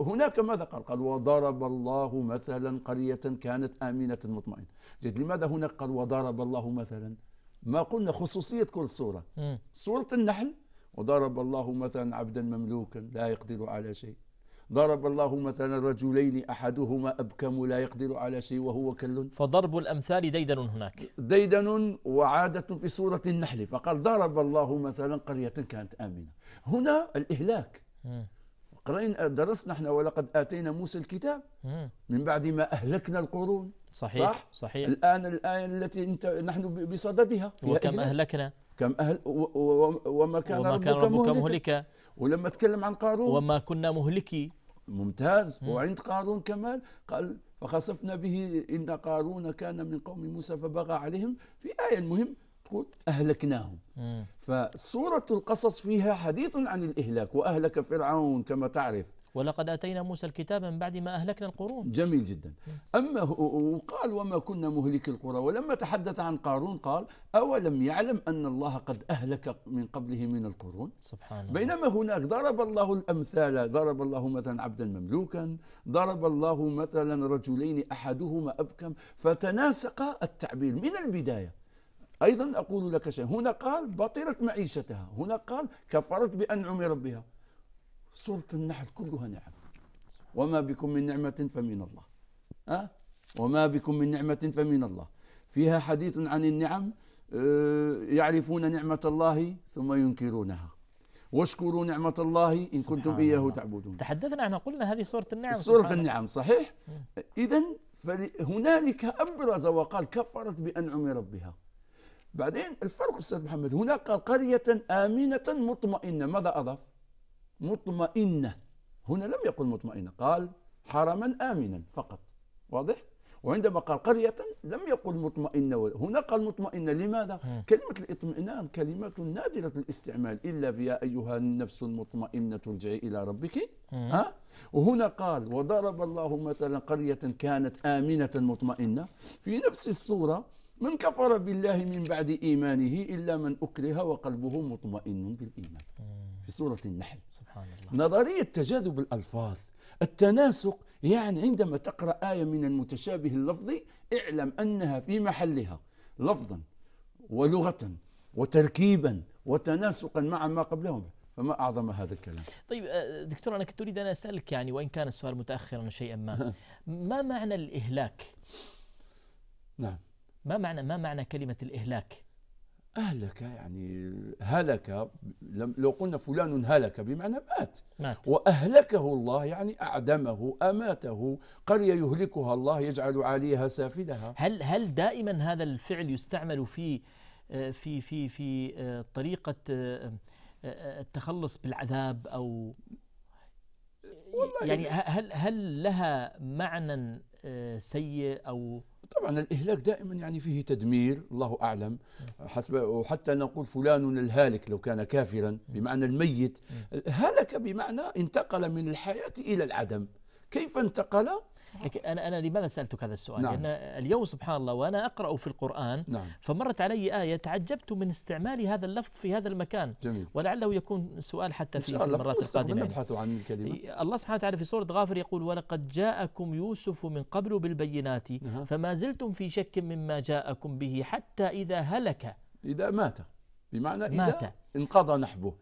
هناك ماذا قال قال وضرب الله مثلا قرية كانت آمنة مطمئنة لماذا هناك قال وضرب الله مثلا ما قلنا خصوصية كل صورة م. صورة النحل وضرب الله مثلا عبدا مملوكا لا يقدر على شيء ضرب الله مثلا رجلين احدهما ابكم لا يقدر على شيء وهو كل
فضرب الامثال ديدن هناك
ديدن وعاده في سوره النحل فقال ضرب الله مثلا قريه كانت امنه هنا الاهلاك قرأنا آه، درسنا احنا ولقد آتينا موسى الكتاب من بعد ما أهلكنا القرون صحيح صح؟ صحيح الآن الآية التي انت نحن بصددها وكم أهلكنا كم أهل وما كان وما ربك, كان ربك مهلكا ولما تكلم عن قارون وما كنا مهلكي ممتاز مم. وعند قارون كمان قال فخسفنا به إن قارون كان من قوم موسى فبغى عليهم في آية المهم تقول أهلكناهم فصورة القصص فيها حديث عن الإهلاك وأهلك فرعون كما تعرف
ولقد أتينا موسى الكتاب من بعد
ما أهلكنا القرون جميل جدا أما وقال وما كنا مهلك القرى ولما تحدث عن قارون قال أولم يعلم أن الله قد أهلك من قبله من القرون سبحان الله بينما هناك ضرب الله الأمثال ضرب الله مثلا عبدا مملوكا ضرب الله مثلا رجلين أحدهما أبكم فتناسق التعبير من البداية أيضا أقول لك شيء هنا قال بطرت معيشتها هنا قال كفرت بأنعم ربها سورة النحل كلها نعم وما بكم من نعمة فمن الله أه؟ وما بكم من نعمة فمن الله فيها حديث عن النعم آه، يعرفون نعمة الله ثم ينكرونها واشكروا نعمة الله إن كنتم إياه الله. تعبدون
تحدثنا عنها قلنا هذه سورة النعم سورة النعم
صحيح إذا هنالك أبرز وقال كفرت بأنعم ربها بعدين الفرق استاذ محمد هناك قريه امنه مطمئنه ماذا اضاف مطمئنه هنا لم يقل مطمئنه قال حرما امنا فقط واضح وعندما قال قرية لم يقل مطمئنة هنا قال مطمئنة لماذا؟ م. كلمة الاطمئنان كلمة نادرة الاستعمال إلا فيا أيها النفس المطمئنة ارجعي إلى ربك ها؟ وهنا قال وضرب الله مثلا قرية كانت آمنة مطمئنة في نفس الصورة من كفر بالله من بعد إيمانه إلا من أكره وقلبه مطمئن بالإيمان في سورة النحل سبحان الله نظرية تجاذب الألفاظ التناسق يعني عندما تقرأ آية من المتشابه اللفظي اعلم أنها في محلها لفظا ولغة وتركيبا وتناسقا مع ما قبلهم فما اعظم هذا الكلام.
طيب آه، دكتور انا كنت اريد ان اسالك يعني وان كان السؤال متاخرا شيئا ما ما معنى الاهلاك؟ نعم ما معنى ما معنى كلمة الإهلاك؟
أهلك يعني هلك لو قلنا فلان هلك بمعنى مات, مات وأهلكه الله يعني أعدمه أماته قرية يهلكها الله يجعل عليها سافلها هل هل دائما هذا الفعل
يستعمل في آه، في في في آه، طريقة آه، التخلص بالعذاب أو والله يعني هل هل
لها معنى سيء أو طبعا الإهلاك دائما يعني فيه تدمير الله أعلم حسب وحتى نقول فلان الهالك لو كان كافرا بمعنى الميت هلك بمعنى انتقل من الحياة إلى العدم كيف انتقل لكن أنا أنا لماذا سألتك هذا السؤال؟ نعم. لأن اليوم سبحان الله وأنا أقرأ في القرآن نعم.
فمرت علي آية تعجبت من استعمال هذا اللفظ في هذا المكان جميل. ولعله يكون سؤال حتى في المرات القادمة نبحث
عن الكلمة
الله سبحانه وتعالى في سورة غافر يقول ولقد جاءكم يوسف من قبل بالبينات نعم. فما زلتم في شك مما جاءكم به حتى إذا هلك إذا مات بمعنى إذا مات انقضى نحبه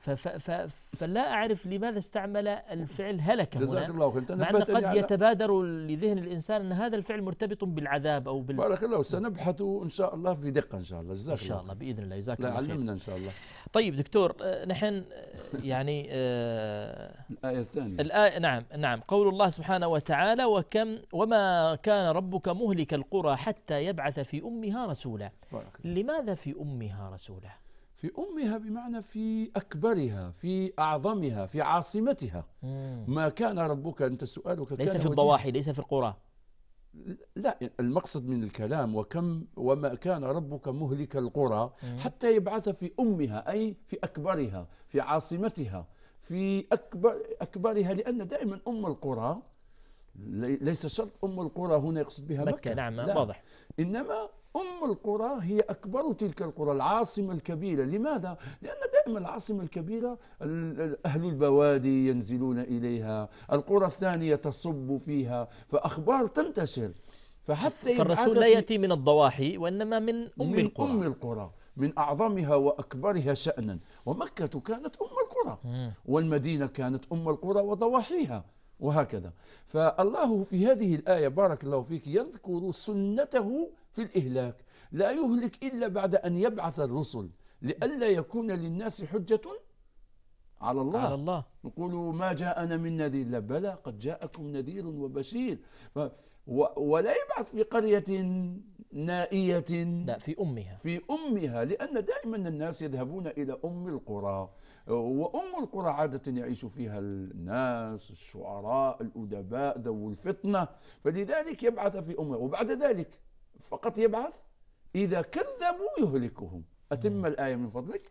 فلا أعرف لماذا استعمل الفعل هلك جزاك الله خير مع أن قد يتبادر لذهن الإنسان أن هذا الفعل مرتبط بالعذاب أو بال بارك الله
سنبحث إن شاء الله في دقة إن شاء الله جزاك الله إن شاء الله بإذن الله جزاك الله خير علمنا إن شاء الله طيب دكتور آه، نحن
آه، يعني آه، الآية الثانية الآية نعم نعم قول الله سبحانه وتعالى وكم وما كان ربك مهلك القرى حتى يبعث في أمها رسولا
لماذا في أمها رسولا في أمها بمعنى في أكبرها في أعظمها في عاصمتها ما كان ربك أنت سؤالك ليس في الضواحي ليس في القرى لا المقصد من الكلام وكم وما كان ربك مهلك القرى حتى يبعث في امها اي في اكبرها في عاصمتها في اكبر اكبرها لان دائما ام القرى ليس شرط ام القرى هنا يقصد بها مكه, مكة نعم لا. واضح انما أم القرى هي أكبر تلك القرى العاصمة الكبيرة لماذا؟ لأن دائما العاصمة الكبيرة أهل البوادي ينزلون إليها القرى الثانية تصب فيها فأخبار تنتشر فحتى فالرسول لا يأتي من الضواحي وإنما من أم من القرى أم القرى من أعظمها وأكبرها شأنا ومكة كانت أم القرى والمدينة كانت أم القرى وضواحيها وهكذا فالله في هذه الآية بارك الله فيك يذكر سنته في الإهلاك لا يهلك إلا بعد أن يبعث الرسل لئلا يكون للناس حجة على الله على الله نقول ما جاءنا من نذير لا بلى قد جاءكم نذير وبشير ف ولا يبعث في قرية نائية لا في أمها في أمها لأن دائما الناس يذهبون إلى أم القرى وأم القرى عادة يعيش فيها الناس الشعراء الأدباء ذوو الفطنة فلذلك يبعث في أمه وبعد ذلك فقط يبعث إذا كذبوا يهلكهم أتم الآية من فضلك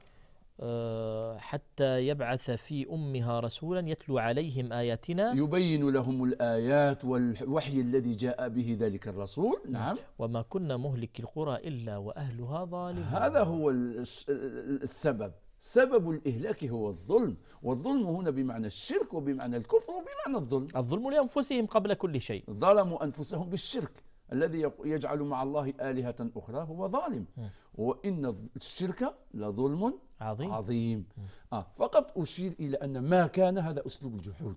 آه، حتى يبعث في امها رسولا يتلو عليهم اياتنا
يبين لهم الايات والوحي الذي جاء به ذلك الرسول نعم وما كنا مهلك القرى الا واهلها ظالمون هذا هو السبب سبب الإهلاك هو الظلم والظلم هنا بمعنى الشرك وبمعنى الكفر وبمعنى الظلم الظلم لأنفسهم قبل كل شيء ظلموا أنفسهم بالشرك الذي يجعل مع الله آلهة أخرى هو ظالم وإن الشرك لظلم عظيم, عظيم. آه فقط أشير إلى أن ما كان هذا أسلوب الجحود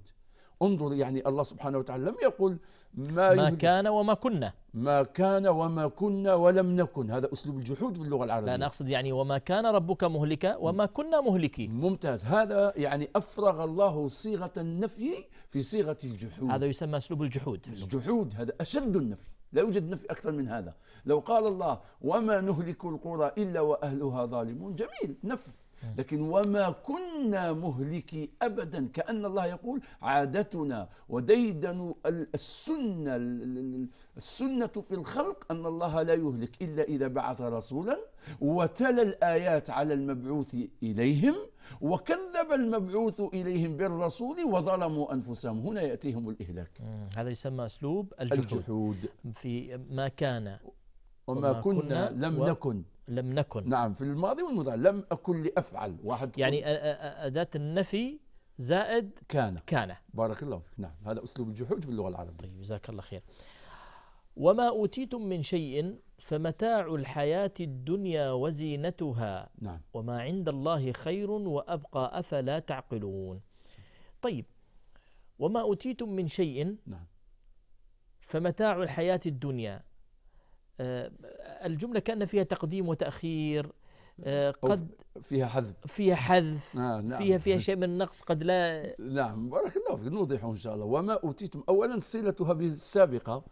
انظر يعني الله سبحانه وتعالى لم يقل ما, ما كان وما كنا ما كان وما كنا ولم نكن هذا أسلوب الجحود في اللغة العربية لا أنا
أقصد يعني وما كان ربك مهلكا وما
كنا مهلكين ممتاز هذا يعني أفرغ الله صيغة النفي في صيغة الجحود هذا يسمى أسلوب الجحود الجحود هذا أشد النفي لا يوجد نفي أكثر من هذا لو قال الله وما نهلك القرى إلا وأهلها ظالمون جميل نفي لكن وما كنا مهلكي أبدا كأن الله يقول عادتنا وديدن السنة السنة في الخلق أن الله لا يهلك إلا إذا بعث رسولا وتلا الآيات على المبعوث إليهم وكذب المبعوث إليهم بالرسول وظلموا أنفسهم هنا يأتيهم الإهلاك هذا يسمى
أسلوب الجحود, الجحود في ما كان وما, وما كنا, كنا لم و... نكن
لم نكن نعم في الماضي والمضارع لم أكن لأفعل واحد يعني أداة النفي زائد كان كان بارك الله فيك نعم هذا أسلوب الجحود باللغة العربية طيب
جزاك الله خير وما أوتيتم من شيء فمتاع الحياة الدنيا وزينتها نعم. وما عند الله خير وأبقى أفلا تعقلون طيب وما أوتيتم من شيء نعم. فمتاع الحياة الدنيا آه، الجملة كان فيها تقديم وتأخير آه، قد فيها حذف فيها حذف آه نعم. فيها فيها شيء
من النقص قد لا نعم بارك الله فيك نوضحه ان شاء الله وما اوتيتم اولا صلتها بالسابقه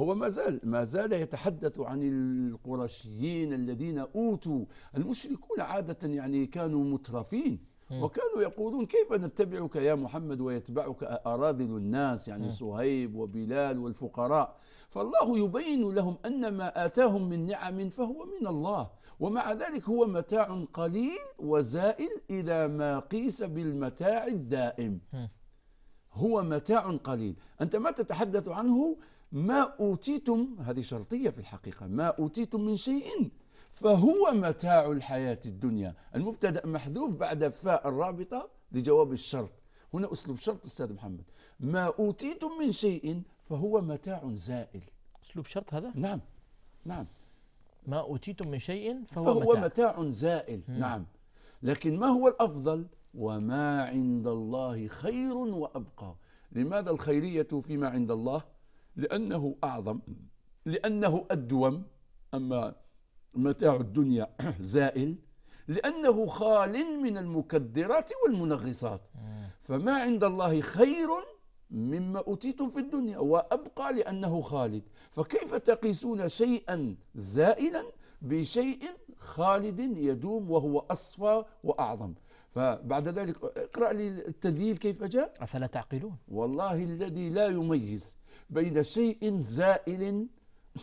هو ما زال ما زال يتحدث عن القرشيين الذين اوتوا المشركون عاده يعني كانوا مترفين وكانوا يقولون كيف نتبعك يا محمد ويتبعك أراذل الناس يعني صهيب وبلال والفقراء فالله يبين لهم أن ما آتاهم من نعم فهو من الله ومع ذلك هو متاع قليل وزائل إلى ما قيس بالمتاع الدائم هو متاع قليل أنت ما تتحدث عنه ما أوتيتم هذه شرطية في الحقيقة ما أوتيتم من شيء فهو متاع الحياة الدنيا المبتدأ محذوف بعد فاء الرابطة لجواب الشرط هنا أسلوب شرط أستاذ محمد ما أوتيتم من شيء فهو متاع زائل أسلوب شرط هذا؟ نعم نعم ما أوتيتم من
شيء فهو, فهو متاع,
متاع زائل مم. نعم لكن ما هو الأفضل وما عند الله خير وأبقى لماذا الخيرية فيما عند الله لأنه أعظم لأنه أدوم أما متاع الدنيا زائل لأنه خال من المكدرات والمنغصات فما عند الله خير مما أوتيتم في الدنيا وأبقى لأنه خالد فكيف تقيسون شيئا زائلا بشيء خالد يدوم وهو أصفى وأعظم فبعد ذلك اقرأ لي التدليل كيف جاء أفلا تعقلون والله الذي لا يميز بين شيء زائل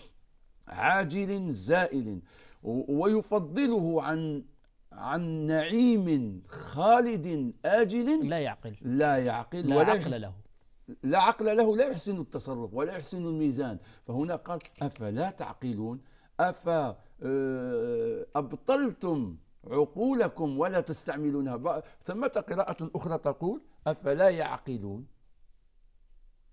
عاجل زائل ويفضله عن عن نعيم خالد آجل لا يعقل لا يعقل لا ولا عقل له لا عقل له لا يحسن التصرف ولا يحسن الميزان فهنا قال أفلا تعقلون أف آه، أبطلتم عقولكم ولا تستعملونها ثمة قراءة أخرى تقول أفلا يعقلون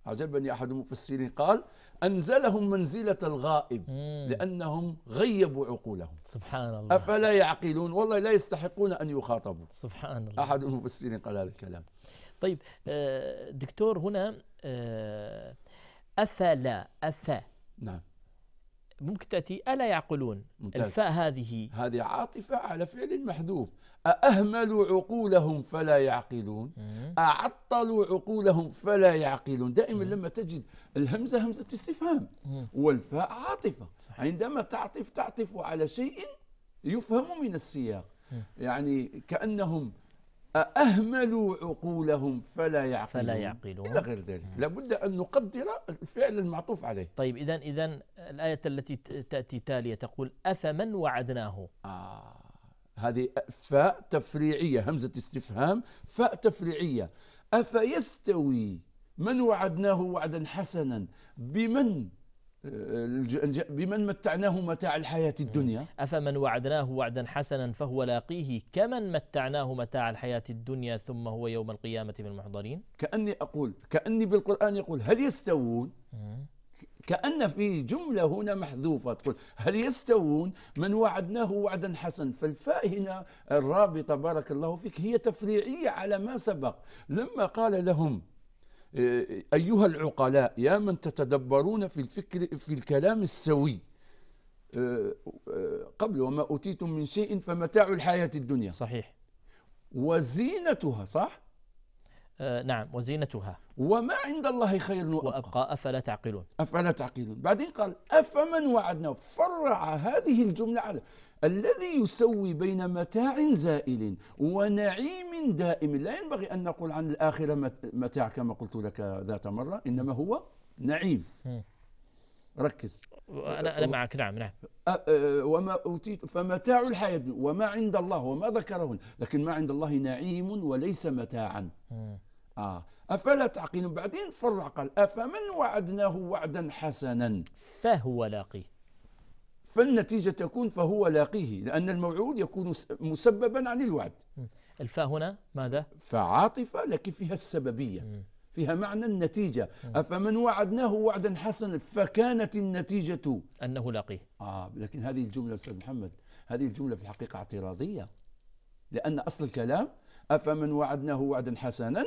عجبني أحد المفسرين قال أنزلهم منزلة الغائب مم. لأنهم غيبوا عقولهم سبحان الله أفلا يعقلون والله لا يستحقون أن يخاطبوا سبحان الله أحد المفسرين قال هذا الكلام طيب آه، دكتور هنا آه،
أفلا
أفا نعم ممكن تأتي ألا يعقلون ممتاز. الفاء هذه هذه عاطفة على فعل محذوف أأهملوا عقولهم فلا يعقلون مم. أعطلوا عقولهم فلا يعقلون دائما مم. لما تجد الهمزة همزة استفهام والفاء عاطفة صحيح. عندما تعطف تعطف على شيء يفهم من السياق مم. يعني كأنهم أهملوا عقولهم فلا يعقلون فلا يعقلون إلى غير ذلك لابد أن نقدر الفعل المعطوف عليه طيب إذا إذا الآية التي
تأتي تالية تقول أفمن وعدناه
آه هذه فاء تفريعية همزة استفهام فاء تفريعية أفيستوي من وعدناه وعدا حسنا بمن بمن متعناه متاع الحياة الدنيا أفمن
وعدناه وعدا حسنا فهو لاقيه كمن متعناه متاع الحياة الدنيا ثم هو
يوم القيامة من المحضرين كأني أقول كأني بالقرآن يقول هل يستوون كأن في جملة هنا محذوفة تقول هل يستوون من وعدناه وعدا حسنا فالفاء هنا الرابطة بارك الله فيك هي تفريعية على ما سبق لما قال لهم آه، أيها العقلاء يا من تتدبرون في الفكر في الكلام السوي آه، آه، قبل وما أوتيتم من شيء فمتاع الحياة الدنيا صحيح وزينتها صح؟ آه نعم وزينتها وما عند الله خير وأبقى, وأبقى أفلا تعقلون أفلا تعقلون بعدين قال أفمن وعدناه فرع هذه الجملة على الذي يسوي بين متاع زائل ونعيم دائم لا ينبغي أن نقول عن الآخرة متاع كما قلت لك ذات مرة إنما هو نعيم ركز أنا أنا
معك نعم نعم
وما أوتيت فمتاع الحياة وما عند الله وما ذكره لكن ما عند الله نعيم وليس متاعا آه أفلا تعقلون بعدين فرع قال أفمن وعدناه وعدا حسنا فهو لاقيه فالنتيجة تكون فهو لاقيه لأن الموعود يكون مسببا عن الوعد
الفاء هنا ماذا؟
فعاطفة لكن فيها السببية فيها معنى النتيجة أفمن وعدناه وعدا حسنا فكانت النتيجة أنه لاقيه آه لكن هذه الجملة أستاذ محمد هذه الجملة في الحقيقة اعتراضية لأن أصل الكلام أفمن وعدناه وعدا حسنا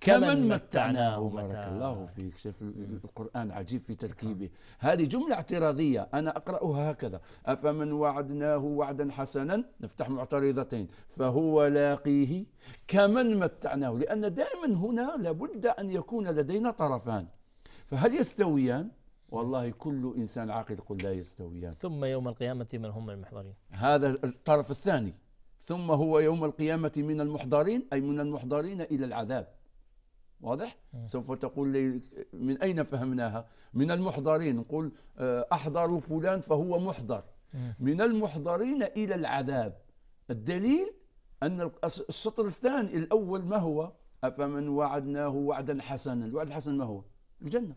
كمن متعناه بارك الله فيك شيخ القرآن عجيب في تركيبه هذه جملة اعتراضية أنا أقرأها هكذا أفمن وعدناه وعدا حسنا نفتح معترضتين فهو لاقيه كمن متعناه لأن دائما هنا لابد أن يكون لدينا طرفان فهل يستويان والله كل إنسان عاقل يقول لا يستويان
ثم يوم القيامة من هم المحضرين
هذا الطرف الثاني ثم هو يوم القيامة من المحضرين أي من المحضرين إلى العذاب واضح؟ سوف تقول لي من أين فهمناها؟ من المحضرين نقول آه، أحضروا فلان فهو محضر من المحضرين إلى العذاب الدليل أن السطر الثاني الأول ما هو؟ أفمن وعدناه وعدا حسنا الوعد الحسن ما هو؟ الجنة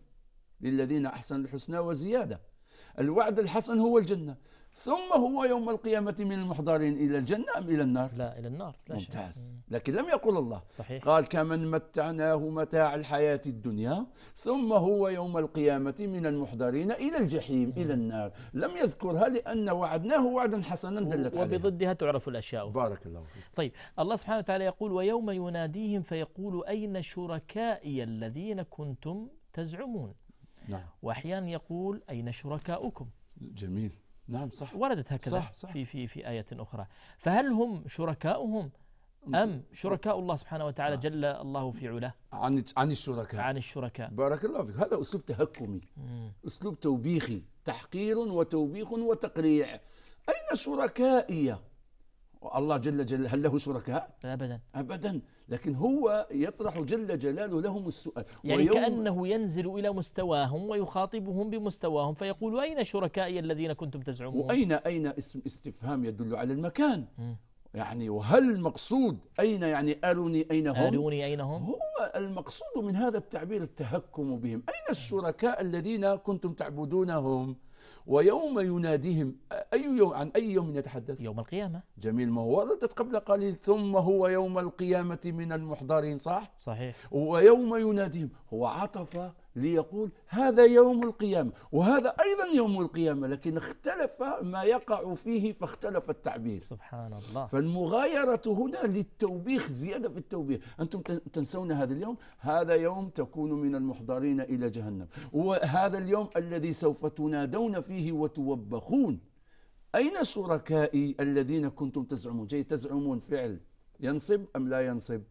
للذين أحسنوا الحسنى وزيادة الوعد الحسن هو الجنة ثم هو يوم القيامة من المحضرين إلى الجنة أم إلى النار لا إلى النار لا ممتاز شيء. لكن لم يقل الله صحيح. قال كمن متعناه متاع الحياة الدنيا ثم هو يوم القيامة من المحضرين إلى الجحيم مم. إلى النار لم يذكرها لأن وعدناه وعدا حسنا دلت عليه وبضدها تعرف الأشياء بارك الله فيك
طيب الله سبحانه وتعالى يقول ويوم يناديهم فيقول أين شركائي الذين كنتم تزعمون نعم. وأحيانا يقول أين شركاؤكم جميل نعم صح وردت هكذا صح صح في في في آية أخرى فهل هم شركاؤهم أم شركاء الله سبحانه وتعالى آه. جل الله في علاه عن عن الشركاء
عن الشركاء بارك الله فيك هذا أسلوب تهكمي أسلوب توبيخي تحقير وتوبيخ وتقريع أين شركائي الله جل جل هل له شركاء أبدا أبدا لكن هو يطرح جل جلاله لهم السؤال يعني كأنه
ينزل إلى مستواهم ويخاطبهم بمستواهم فيقول أين شركائي الذين كنتم تزعمون وأين
أين اسم استفهام يدل على المكان يعني وهل المقصود أين يعني أروني أين هم أروني أين هم هو المقصود من هذا التعبير التهكم بهم أين الشركاء الذين كنتم تعبدونهم ويوم يناديهم أي يوم عن أي يوم يتحدث يوم القيامة جميل ما هو وردت قبل قليل ثم هو يوم القيامة من المحضرين صح صحيح ويوم يناديهم هو عطف ليقول هذا يوم القيامة وهذا أيضا يوم القيامة لكن اختلف ما يقع فيه فاختلف التعبير سبحان الله فالمغايرة هنا للتوبيخ زيادة في التوبيخ أنتم تنسون هذا اليوم هذا يوم تكون من المحضرين إلى جهنم وهذا اليوم الذي سوف تنادون فيه وتوبخون أين شركائي الذين كنتم تزعمون جاي تزعمون فعل ينصب أم لا ينصب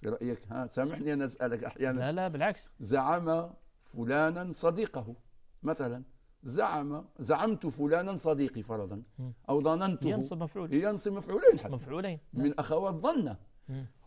في رأيك ها سامحني أنا أسألك أحيانا لا لا بالعكس زعم فلانا صديقه مثلا زعم زعمت فلانا صديقي فرضا او ظننته ينصب مفعول ينصب مفعولين حتى مفعولين نعم. من اخوات ظن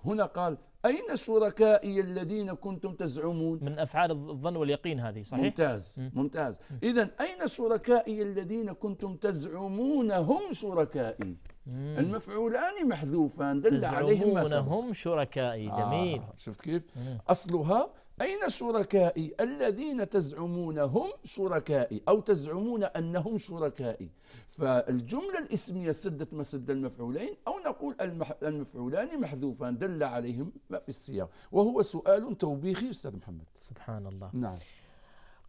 هنا قال أين شركائي الذين كنتم تزعمون
من أفعال الظن واليقين هذه
صحيح ممتاز ممتاز إذا أين شركائي الذين كنتم تزعمون هم شركائي المفعولان محذوفان دل عليهم ما
هم شركائي جميل آه
شفت كيف أصلها أين شركائي الذين تزعمونهم شركائي أو تزعمون أنهم شركائي فالجملة الاسمية سدت ما سد المفعولين أو نقول المفعولان محذوفان دل عليهم ما في السياق وهو سؤال توبيخي أستاذ محمد سبحان الله نعم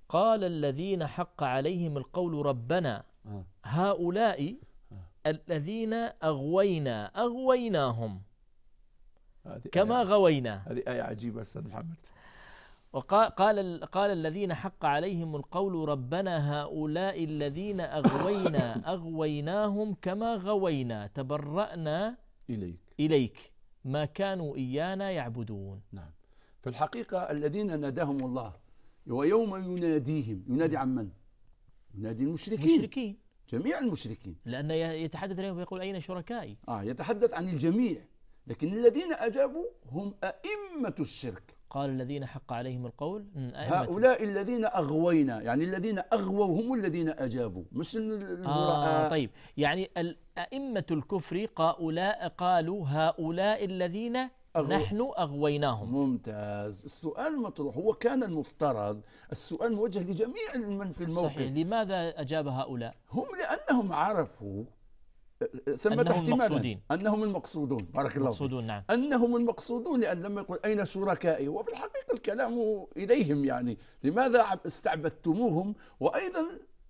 قال
الذين حق عليهم القول ربنا آه. هؤلاء آه. الذين أغوينا أغويناهم كما آية. غوينا هذه آية عجيبة أستاذ محمد وقال قال الذين حق عليهم القول ربنا هؤلاء الذين أغوينا أغويناهم كما غوينا تبرأنا إليك إليك ما كانوا إيانا يعبدون
نعم في الحقيقة الذين ناداهم الله ويوم يناديهم ينادي عن من؟ ينادي المشركين المشركين جميع المشركين
لأن يتحدث إليهم
ويقول أين شركائي؟ آه يتحدث عن الجميع لكن الذين أجابوا هم أئمة الشرك قال الذين حق عليهم القول هؤلاء الذين أغوينا يعني الذين أغووا هم الذين أجابوا مش آه طيب
يعني أئمة الكفر قالوا قالوا هؤلاء الذين أغو... نحن
أغويناهم ممتاز السؤال مطروح هو كان المفترض السؤال موجه لجميع من في الموقف صحيح لماذا أجاب هؤلاء هم لأنهم عرفوا ثمة المقصودين انهم المقصودون بارك الله المقصودون نعم انهم المقصودون لان لما يقول اين شركائي وفي الحقيقه الكلام اليهم يعني لماذا استعبدتموهم وايضا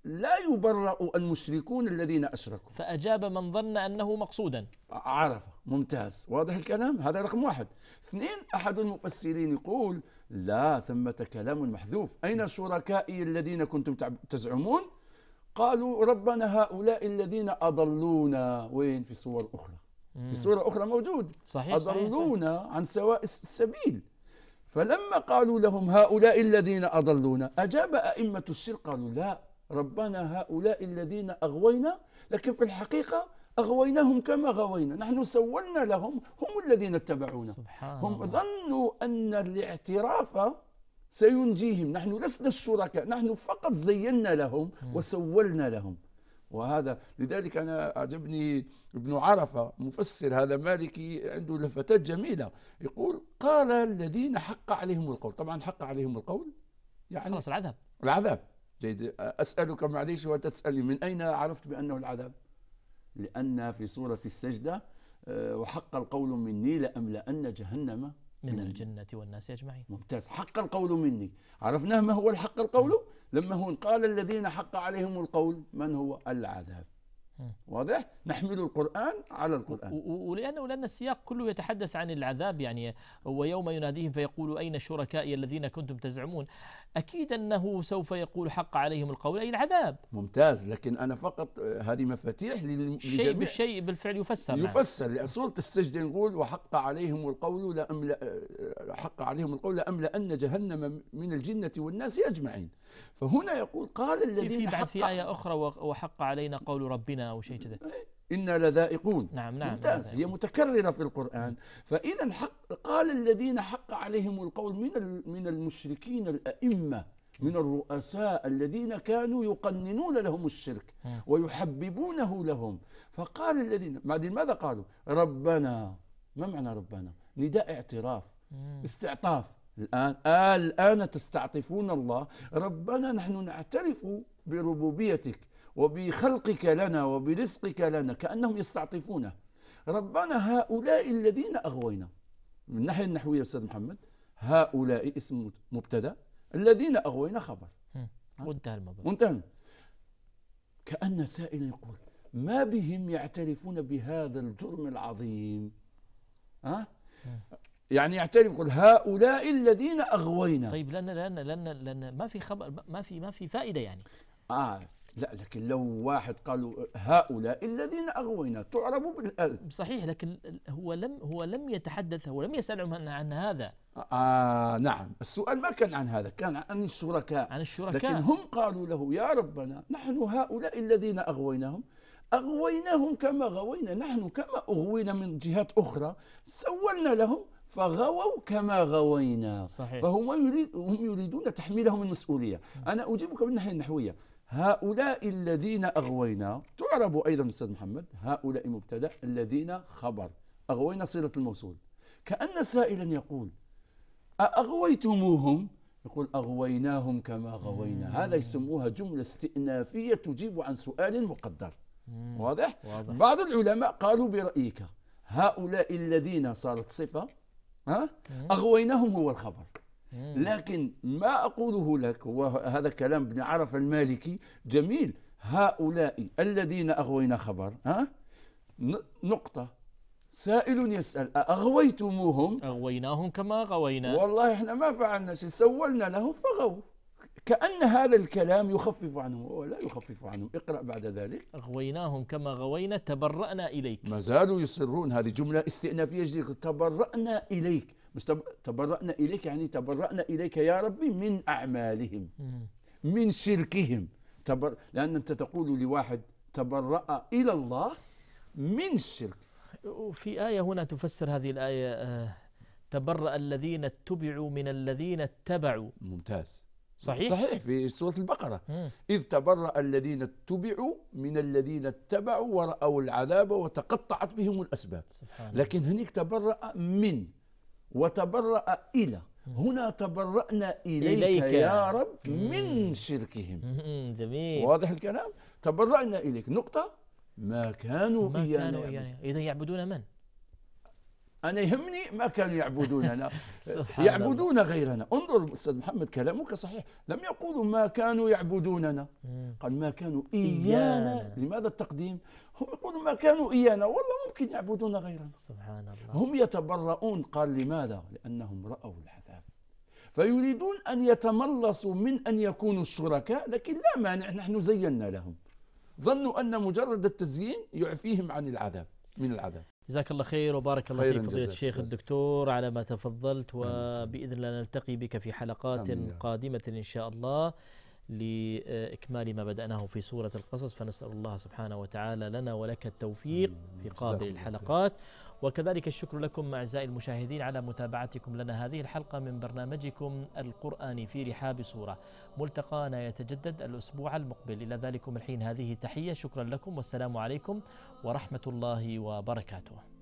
لا يبرأ المشركون الذين أشركوا فأجاب من ظن أنه مقصودا عرف ممتاز واضح الكلام هذا رقم واحد اثنين أحد المفسرين يقول لا ثمة كلام محذوف أين شركائي الذين كنتم تزعمون قالوا ربنا هؤلاء الذين أضلونا وين في صور أخرى في صورة أخرى موجود صحيح أضلونا صحيح. عن سواء السبيل فلما قالوا لهم هؤلاء الذين أضلونا أجاب أئمة الشرك قالوا لا ربنا هؤلاء الذين أغوينا لكن في الحقيقة أغويناهم كما غوينا نحن سولنا لهم هم الذين اتبعونا سبحان هم ظنوا أن الاعتراف سينجيهم نحن لسنا الشركاء نحن فقط زينا لهم وسولنا لهم وهذا لذلك أنا أعجبني ابن عرفة مفسر هذا مالكي عنده لفتات جميلة يقول قال الذين حق عليهم القول طبعا حق عليهم القول يعني خلاص العذاب العذاب جيد أسألك معليش وأنت تسألني من أين عرفت بأنه العذاب لأن في سورة السجدة آه، وحق القول مني لأملأن جهنم من الجنة والناس أجمعين ممتاز حق القول مني عرفناه ما هو الحق القول لما هو قال الذين حق عليهم القول من هو العذاب واضح نحمل القرآن على القرآن
ولأنه لأن السياق كله يتحدث عن العذاب يعني ويوم يناديهم فيقول أين شركائي الذين كنتم تزعمون أكيد أنه سوف يقول حق
عليهم القول أي العذاب ممتاز لكن أنا فقط آه، هذه مفاتيح للشيء شيء بالشيء بالفعل يفسر يعني. يفسر يعني. سورة السجدة نقول وحق عليهم القول لأملأ آه، حق عليهم القول لأملأن جهنم من الجنة والناس أجمعين فهنا يقول قال الذين في بعد في
آية أخرى وحق علينا قول ربنا أو شيء كذا إنا
لذائقون نعم نعم ممتاز نعم. هي متكررة في القرآن فإذا الحق قال الذين حق عليهم القول من من المشركين الأئمة من الرؤساء الذين كانوا يقننون لهم الشرك ويحببونه لهم فقال الذين بعدين ماذا قالوا ربنا ما معنى ربنا نداء اعتراف استعطاف الآن آه الآن تستعطفون الله ربنا نحن نعترف بربوبيتك وبخلقك لنا وبرزقك لنا كأنهم يستعطفونه ربنا هؤلاء الذين أغوينا من الناحية النحوية أستاذ محمد هؤلاء اسم مبتدأ الذين أغوينا خبر وانتهى الموضوع وانتهى كأن سائل يقول ما بهم يعترفون بهذا الجرم العظيم ها؟ أه؟ يعني يعترف يقول هؤلاء الذين اغوينا طيب
لان لان لان لان ما في خبر ما في ما في فائده
يعني اه لا لكن لو واحد قالوا هؤلاء الذين اغوينا تعرف بالالف صحيح لكن
هو لم هو لم يتحدث هو لم يسالهم عن, عن هذا
آه نعم السؤال ما كان عن هذا كان عن الشركاء عن الشركاء لكن هم قالوا له يا ربنا نحن هؤلاء الذين اغويناهم أغويناهم كما غوينا نحن كما أغوينا من جهات أخرى سولنا لهم فغووا كما غوينا صحيح. فهم يريد هم يريدون تحميلهم المسؤوليه انا اجيبك من الناحيه النحويه هؤلاء الذين اغوينا تعرب ايضا استاذ محمد هؤلاء مبتدا الذين خبر اغوينا صله الموصول كان سائلا يقول أأغويتموهم يقول أغويناهم كما غوينا هذا يسموها جملة استئنافية تجيب عن سؤال مقدر واضح؟, واضح؟ بعض العلماء قالوا برأيك هؤلاء الذين صارت صفة ها؟ اغويناهم هو الخبر لكن ما أقوله لك وهذا كلام ابن عرف المالكي جميل هؤلاء الذين أغوينا خبر ها؟ نقطة سائل يسأل أغويتموهم أغويناهم كما غوينا والله احنا ما فعلنا شيء سولنا لهم فغوا كأن هذا الكلام يخفف عنهم ولا يخفف عنهم اقرأ بعد ذلك غويناهم كما غوينا تبرأنا إليك ما زالوا يصرون هذه جملة استئنافية جديدة تبرأنا إليك مش تبرأنا إليك يعني تبرأنا إليك يا ربي من أعمالهم من شركهم تبر لأن أنت تقول لواحد تبرأ إلى الله من الشرك
وفي آية هنا تفسر هذه الآية آه، تبرأ الذين
اتبعوا من الذين اتبعوا ممتاز صحيح صحيح في سورة البقرة مم. إذ تبرأ الذين اتبعوا من الذين اتبعوا ورأوا العذاب وتقطعت بهم الأسباب سبحان لكن هنيك تبرأ من وتبرأ إلى هنا تبرأنا إليك, إليك يا رب مم. من شركهم مم. جميل واضح الكلام تبرأنا إليك نقطة ما كانوا ما إيانا كانوا إيانا إذا يعبدون من انا يهمني ما كانوا يعبدوننا يعبدون غيرنا انظر استاذ محمد كلامك صحيح لم يقولوا ما كانوا يعبدوننا قال ما كانوا ايانا لماذا التقديم هم يقولوا ما كانوا ايانا والله ممكن يعبدون غيرنا سبحان الله هم يتبرؤون قال لماذا لانهم راوا العذاب فيريدون ان يتملصوا من ان يكونوا الشركاء لكن لا مانع نحن زينا لهم ظنوا ان مجرد التزيين يعفيهم عن العذاب من العذاب
جزاك الله خير وبارك الله فيك فضيلة الشيخ الدكتور على ما تفضلت وبإذن الله نلتقي بك في حلقات قادمة إن شاء الله لإكمال ما بدأناه في سورة القصص فنسأل الله سبحانه وتعالى لنا ولك التوفيق في قادر الحلقات وكذلك الشكر لكم أعزائي المشاهدين على متابعتكم لنا هذه الحلقة من برنامجكم القرآن في رحاب صورة ملتقانا يتجدد الأسبوع المقبل إلى ذلكم الحين هذه تحية شكرا لكم والسلام عليكم ورحمة الله وبركاته